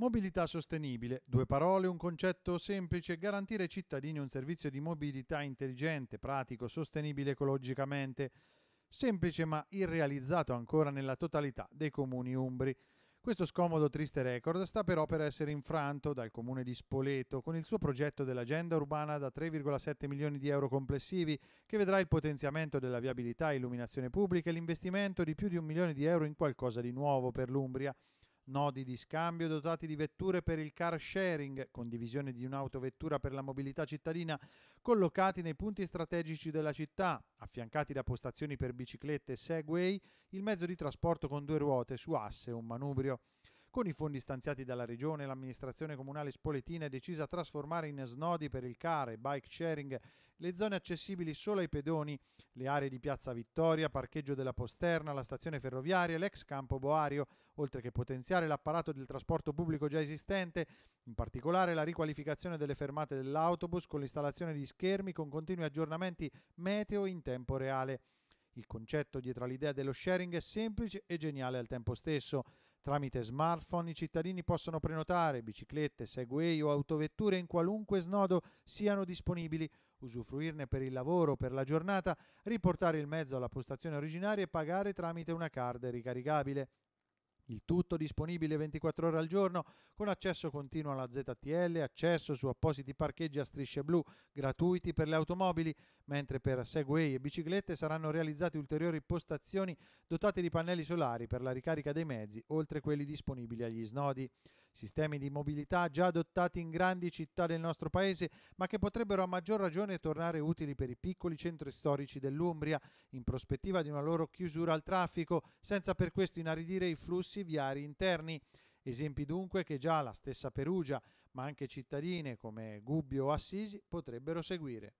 Mobilità sostenibile, due parole, un concetto semplice, garantire ai cittadini un servizio di mobilità intelligente, pratico, sostenibile ecologicamente, semplice ma irrealizzato ancora nella totalità dei comuni umbri. Questo scomodo triste record sta però per essere infranto dal comune di Spoleto con il suo progetto dell'agenda urbana da 3,7 milioni di euro complessivi che vedrà il potenziamento della viabilità e illuminazione pubblica e l'investimento di più di un milione di euro in qualcosa di nuovo per l'Umbria nodi di scambio dotati di vetture per il car sharing, condivisione di un'autovettura per la mobilità cittadina, collocati nei punti strategici della città, affiancati da postazioni per biciclette e segway, il mezzo di trasporto con due ruote su asse o un manubrio. Con i fondi stanziati dalla Regione, l'amministrazione comunale spoletina è decisa a trasformare in snodi per il car e bike sharing le zone accessibili solo ai pedoni, le aree di Piazza Vittoria, parcheggio della Posterna, la stazione ferroviaria e l'ex campo Boario, oltre che potenziare l'apparato del trasporto pubblico già esistente, in particolare la riqualificazione delle fermate dell'autobus con l'installazione di schermi con continui aggiornamenti meteo in tempo reale. Il concetto dietro all'idea dello sharing è semplice e geniale al tempo stesso. Tramite smartphone i cittadini possono prenotare biciclette, segway o autovetture in qualunque snodo siano disponibili, usufruirne per il lavoro o per la giornata, riportare il mezzo alla postazione originaria e pagare tramite una card ricaricabile. Il tutto disponibile 24 ore al giorno con accesso continuo alla ZTL, accesso su appositi parcheggi a strisce blu gratuiti per le automobili, mentre per Segway e biciclette saranno realizzate ulteriori postazioni dotate di pannelli solari per la ricarica dei mezzi, oltre quelli disponibili agli snodi sistemi di mobilità già adottati in grandi città del nostro paese, ma che potrebbero a maggior ragione tornare utili per i piccoli centri storici dell'Umbria, in prospettiva di una loro chiusura al traffico, senza per questo inaridire i flussi viari interni. Esempi dunque che già la stessa Perugia, ma anche cittadine come Gubbio o Assisi, potrebbero seguire.